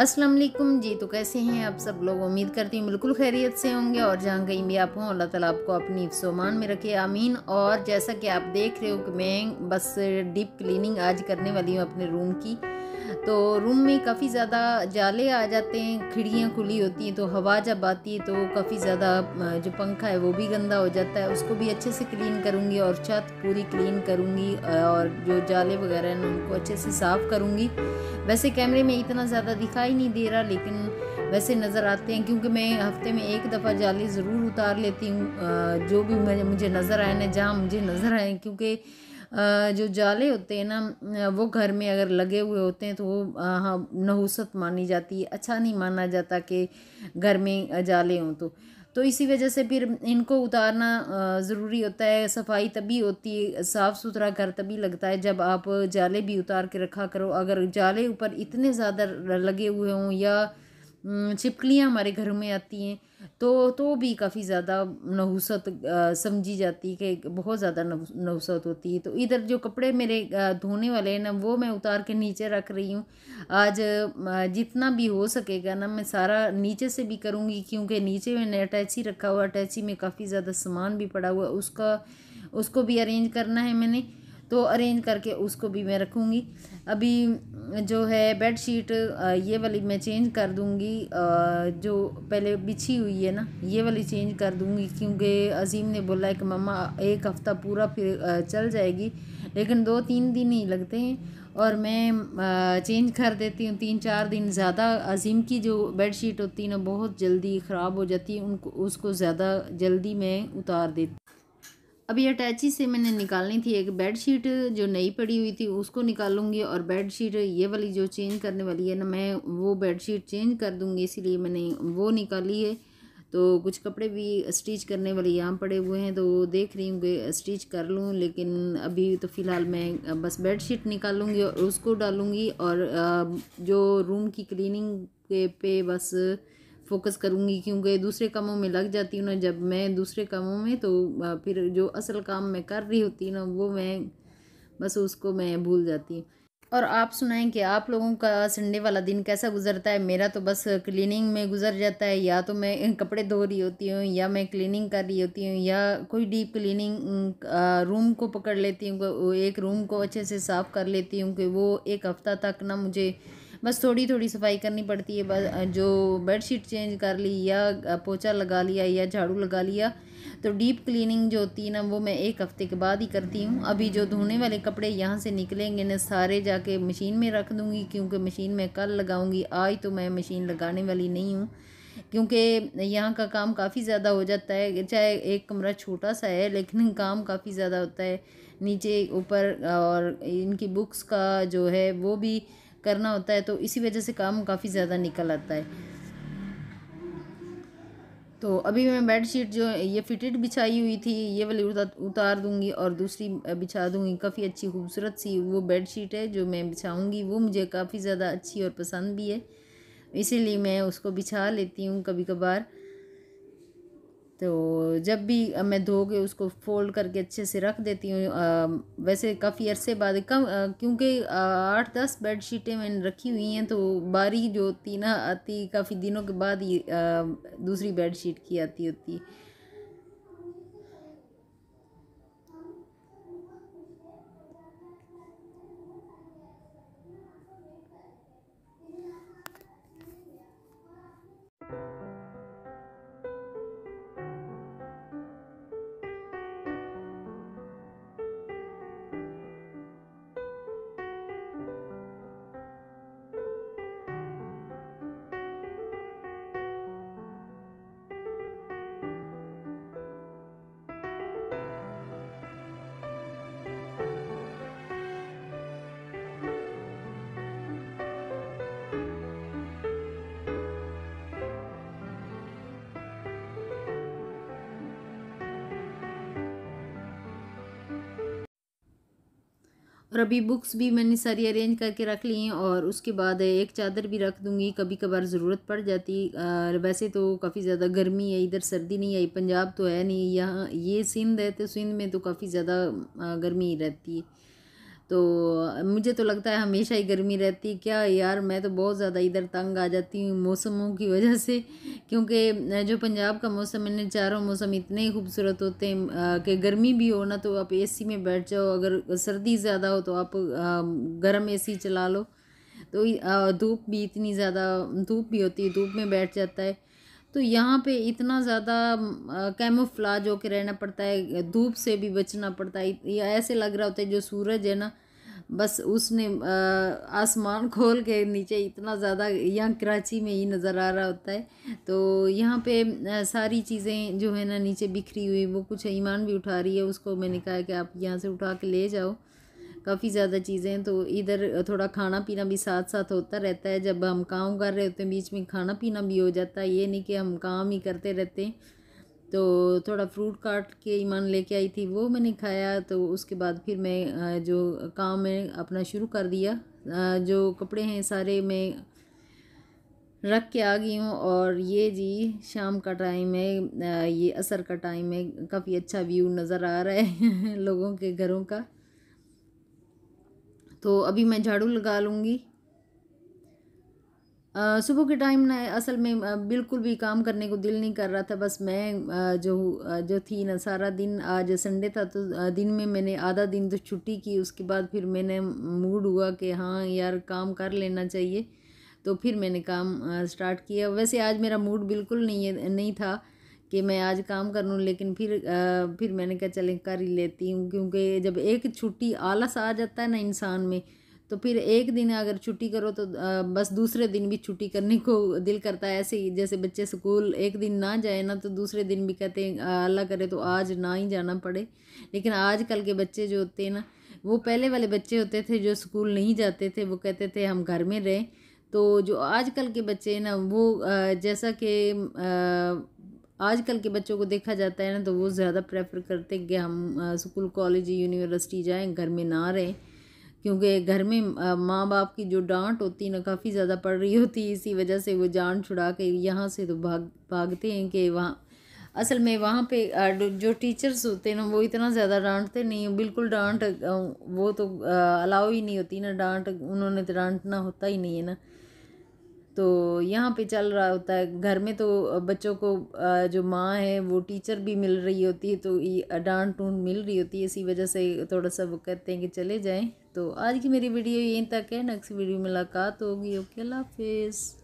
अस्सलाम वालेकुम जी तो कैसे हैं आप सब लोग उम्मीद करती हूँ बिल्कुल खैरियत से होंगे और जहाँ कहीं भी आप हों अल्लाह ताला आपको अपनी सोमान में रखे आमीन और जैसा कि आप देख रहे हो कि मैं बस डीप क्लीनिंग आज करने वाली हूँ अपने रूम की तो रूम में काफ़ी ज़्यादा जाले आ जाते हैं खिड़ियाँ खुली होती हैं तो हवा जब आती है तो काफ़ी ज़्यादा जो पंखा है वो भी गंदा हो जाता है उसको भी अच्छे से क्लीन करूँगी और छत पूरी क्लीन करूँगी और जो जाले वगैरह हैं उनको अच्छे से साफ़ करूँगी वैसे कैमरे में इतना ज़्यादा दिखाई नहीं दे रहा लेकिन वैसे नज़र आते हैं क्योंकि मैं हफ्ते में एक दफ़ा जाले ज़रूर उतार लेती हूँ जो भी मुझे नज़र आए ना जहाँ मुझे नज़र आए क्योंकि जो जाले होते हैं ना वो घर में अगर लगे हुए होते हैं तो वो हाँ नहुसत मानी जाती है अच्छा नहीं माना जाता कि घर में जाले हों तो तो इसी वजह से फिर इनको उतारना ज़रूरी होता है सफाई तभी होती है साफ़ सुथरा घर तभी लगता है जब आप जाले भी उतार के रखा करो अगर जाले ऊपर इतने ज़्यादा लगे हुए हों या छिपकलियाँ हमारे घरों में आती हैं तो तो भी काफ़ी ज़्यादा नहुसत समझी जाती है कि बहुत ज़्यादा नहुसत होती है तो इधर जो कपड़े मेरे धोने वाले हैं ना वो मैं उतार के नीचे रख रही हूँ आज जितना भी हो सकेगा ना मैं सारा नीचे से भी करूँगी क्योंकि नीचे मैंने अटैची रखा हुआ अटैची में काफ़ी ज़्यादा सामान भी पड़ा हुआ उसका उसको भी अरेंज करना है मैंने तो अरेंज करके उसको भी मैं रखूँगी अभी जो है बेड शीट ये वाली मैं चेंज कर दूँगी जो पहले बिछी हुई है ना ये वाली चेंज कर दूँगी क्योंकि अजीम ने बोला है कि मम्मा एक हफ़्ता पूरा फिर चल जाएगी लेकिन दो तीन दिन ही लगते हैं और मैं चेंज कर देती हूँ तीन चार दिन ज़्यादा अजीम की जो बेड शीट होती है ना बहुत जल्दी ख़राब हो जाती है उनको उसको ज़्यादा जल्दी मैं उतार देती अभी अटैची से मैंने निकालनी थी एक बेड शीट जो नई पड़ी हुई थी उसको निकालूंगी और बेड शीट ये वाली जो चेंज करने वाली है ना मैं वो बेड शीट चेंज कर दूंगी इसीलिए मैंने वो निकाली है तो कुछ कपड़े भी स्टिच करने वाले यहाँ पड़े हुए हैं तो देख रही हूँ कि स्टिच कर लूँ लेकिन अभी तो फ़िलहाल मैं बस बेड शीट निकालूँगी और उसको डालूँगी और जो रूम की क्लीनिंग पे बस फोकस करूँगी क्योंकि दूसरे कामों में लग जाती हूँ ना जब मैं दूसरे कामों में तो फिर जो असल काम मैं कर रही होती ना वो मैं बस उसको मैं भूल जाती हूँ और आप सुनाएं कि आप लोगों का संडे वाला दिन कैसा गुजरता है मेरा तो बस क्लीनिंग में गुजर जाता है या तो मैं कपड़े धो रही होती हूँ या मैं क्लीनिंग कर रही होती हूँ या कोई डीप क्लीनिंग रूम को पकड़ लेती हूँ एक रूम को अच्छे से साफ़ कर लेती हूँ कि वो एक हफ़्ता तक ना मुझे बस थोड़ी थोड़ी सफाई करनी पड़ती है बस जो बेडशीट चेंज कर ली या पोछा लगा लिया या झाड़ू लगा लिया तो डीप क्लीनिंग जो होती है ना वो मैं एक हफ़्ते के बाद ही करती हूँ अभी जो धोने वाले कपड़े यहाँ से निकलेंगे ना सारे जाके मशीन में रख दूँगी क्योंकि मशीन में कल लगाऊँगी आज तो मैं मशीन लगाने वाली नहीं हूँ क्योंकि यहाँ का काम काफ़ी ज़्यादा हो जाता है चाहे एक कमरा छोटा सा है लेकिन काम काफ़ी ज़्यादा होता है नीचे ऊपर और इनकी बुक्स का जो है वो भी करना होता है तो इसी वजह से काम काफ़ी ज़्यादा निकल आता है तो अभी मैं बेड शीट जो ये फिटेड बिछाई हुई थी ये वाली उतार दूंगी और दूसरी बिछा दूंगी काफ़ी अच्छी खूबसूरत सी वो बेड शीट है जो मैं बिछाऊंगी वो मुझे काफ़ी ज़्यादा अच्छी और पसंद भी है इसीलिए मैं उसको बिछा लेती हूँ कभी कभार तो जब भी मैं धो के उसको फोल्ड करके अच्छे से रख देती हूँ वैसे काफ़ी अरसे बाद कम क्योंकि आठ दस बेड शीटें मैंने रखी हुई हैं तो बारी जो होती ना आती काफ़ी दिनों के बाद ही दूसरी बेड शीट की आती होती रबी बुक्स भी मैंने सारी अरेंज करके रख ली हैं और उसके बाद एक चादर भी रख दूँगी कभी कभार ज़रूरत पड़ जाती वैसे तो काफ़ी ज़्यादा गर्मी है इधर सर्दी नहीं आई पंजाब तो है नहीं यहाँ ये सिंध है तो सिंध में तो काफ़ी ज़्यादा गर्मी रहती है तो मुझे तो लगता है हमेशा ही गर्मी रहती है क्या यार मैं तो बहुत ज़्यादा इधर तंग आ जाती हूँ मौसमों की वजह से क्योंकि जो पंजाब का मौसम है चारों मौसम इतने खूबसूरत होते हैं कि गर्मी भी हो ना तो आप एसी में बैठ जाओ अगर सर्दी ज़्यादा हो तो आप गर्म एसी चला लो तो धूप भी इतनी ज़्यादा धूप भी होती है धूप में बैठ जाता है तो यहाँ पे इतना ज़्यादा कैमोफ्लाज होकर रहना पड़ता है धूप से भी बचना पड़ता है या ऐसे लग रहा होता है जो सूरज है ना बस उसने आसमान खोल के नीचे इतना ज़्यादा यहाँ कराची में ही नज़र आ रहा होता है तो यहाँ पे सारी चीज़ें जो है ना नीचे बिखरी हुई वो कुछ ईमान भी उठा रही है उसको मैंने कहा कि आप यहाँ से उठा के ले जाओ काफ़ी ज़्यादा चीज़ें हैं तो इधर थोड़ा खाना पीना भी साथ साथ होता रहता है जब हम काम कर रहे होते हैं बीच में खाना पीना भी हो जाता है ये नहीं कि हम काम ही करते रहते हैं तो थोड़ा फ्रूट काट के ईमान लेके आई थी वो मैंने खाया तो उसके बाद फिर मैं जो काम है अपना शुरू कर दिया जो कपड़े हैं सारे मैं रख के आ गई हूँ और ये जी शाम का टाइम है ये असर का टाइम है काफ़ी अच्छा व्यू नज़र आ रहा है लोगों के घरों का तो अभी मैं झाड़ू लगा लूँगी सुबह के टाइम ना असल में बिल्कुल भी काम करने को दिल नहीं कर रहा था बस मैं जो जो थी ना सारा दिन आज संडे था तो दिन में मैंने आधा दिन तो छुट्टी की उसके बाद फिर मैंने मूड हुआ कि हाँ यार काम कर लेना चाहिए तो फिर मैंने काम स्टार्ट किया वैसे आज मेरा मूड बिल्कुल नहीं नहीं था कि मैं आज काम कर लूँ लेकिन फिर फिर मैंने कहा चलें कर ही लेती हूँ क्योंकि जब एक छुट्टी आलस आ जाता है ना इंसान में तो फिर एक दिन अगर छुट्टी करो तो बस दूसरे दिन भी छुट्टी करने को दिल करता है ऐसे ही जैसे बच्चे स्कूल एक दिन ना जाए ना तो दूसरे दिन भी कहते हैं अल्लाह करे तो आज ना ही जाना पड़े लेकिन आजकल के बच्चे जो होते हैं ना वो पहले वाले बच्चे होते थे जो स्कूल नहीं जाते थे वो कहते थे हम घर में रहें तो जो आजकल के बच्चे हैं ना वो जैसा कि आजकल के बच्चों को देखा जाता है ना तो वो ज़्यादा प्रेफर करते हैं कि हम स्कूल कॉलेज यूनिवर्सिटी जाएं घर में ना रहें क्योंकि घर में माँ बाप की जो डांट होती ना काफ़ी ज़्यादा पड़ रही होती इसी वजह से वो जान छुड़ा के यहाँ से तो भाग भागते हैं कि वहाँ असल में वहाँ पे जो टीचर्स होते हैं ना वो इतना ज़्यादा डांटते नहीं हैं बिल्कुल डांट वो तो अलाउ ही नहीं होती ना डांट उन्होंने तो डांटना होता ही नहीं है ना तो यहाँ पे चल रहा होता है घर में तो बच्चों को जो माँ है वो टीचर भी मिल रही होती है तो ये डांट टूंट मिल रही होती है इसी वजह से थोड़ा सा वो कहते हैं कि चले जाएं तो आज की मेरी वीडियो यहीं तक है नेक्स्ट वीडियो में मुलाकात होगी ओके अल्लाह हाफिज़